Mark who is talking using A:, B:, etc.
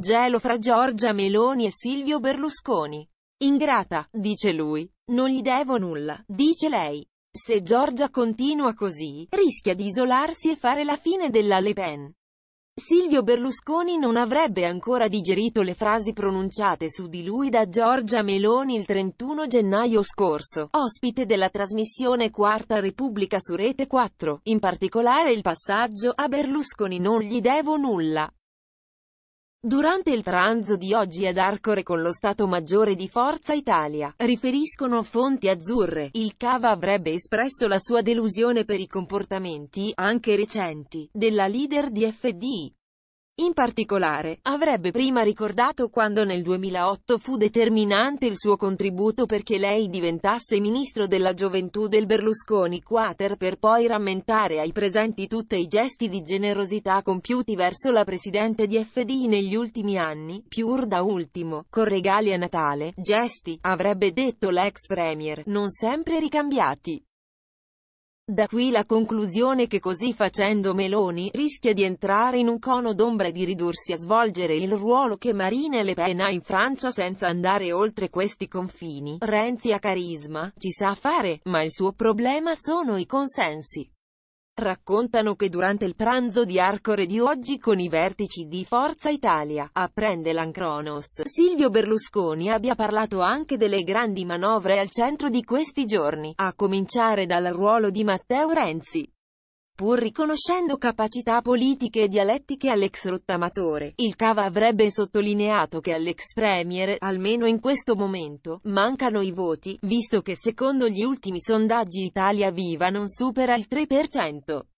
A: Gelo fra Giorgia Meloni e Silvio Berlusconi. Ingrata, dice lui. Non gli devo nulla, dice lei. Se Giorgia continua così, rischia di isolarsi e fare la fine della Le Pen. Silvio Berlusconi non avrebbe ancora digerito le frasi pronunciate su di lui da Giorgia Meloni il 31 gennaio scorso, ospite della trasmissione Quarta Repubblica su Rete 4, in particolare il passaggio a Berlusconi non gli devo nulla. Durante il pranzo di oggi ad Arcore con lo Stato Maggiore di Forza Italia, riferiscono fonti azzurre, il Cava avrebbe espresso la sua delusione per i comportamenti, anche recenti, della leader di FDI, in particolare, avrebbe prima ricordato quando nel 2008 fu determinante il suo contributo perché lei diventasse ministro della gioventù del Berlusconi Quater per poi rammentare ai presenti tutti i gesti di generosità compiuti verso la presidente di FD negli ultimi anni, più da ultimo, con regali a Natale, gesti, avrebbe detto l'ex premier, non sempre ricambiati. Da qui la conclusione che così facendo Meloni rischia di entrare in un cono d'ombra e di ridursi a svolgere il ruolo che Marine Le Pen ha in Francia senza andare oltre questi confini. Renzi ha carisma, ci sa fare, ma il suo problema sono i consensi. Raccontano che durante il pranzo di Arcore di oggi con i vertici di Forza Italia, apprende l'Ancronos, Silvio Berlusconi abbia parlato anche delle grandi manovre al centro di questi giorni, a cominciare dal ruolo di Matteo Renzi. Pur riconoscendo capacità politiche e dialettiche all'ex rottamatore, il Cava avrebbe sottolineato che all'ex premier, almeno in questo momento, mancano i voti, visto che secondo gli ultimi sondaggi Italia Viva non supera il 3%.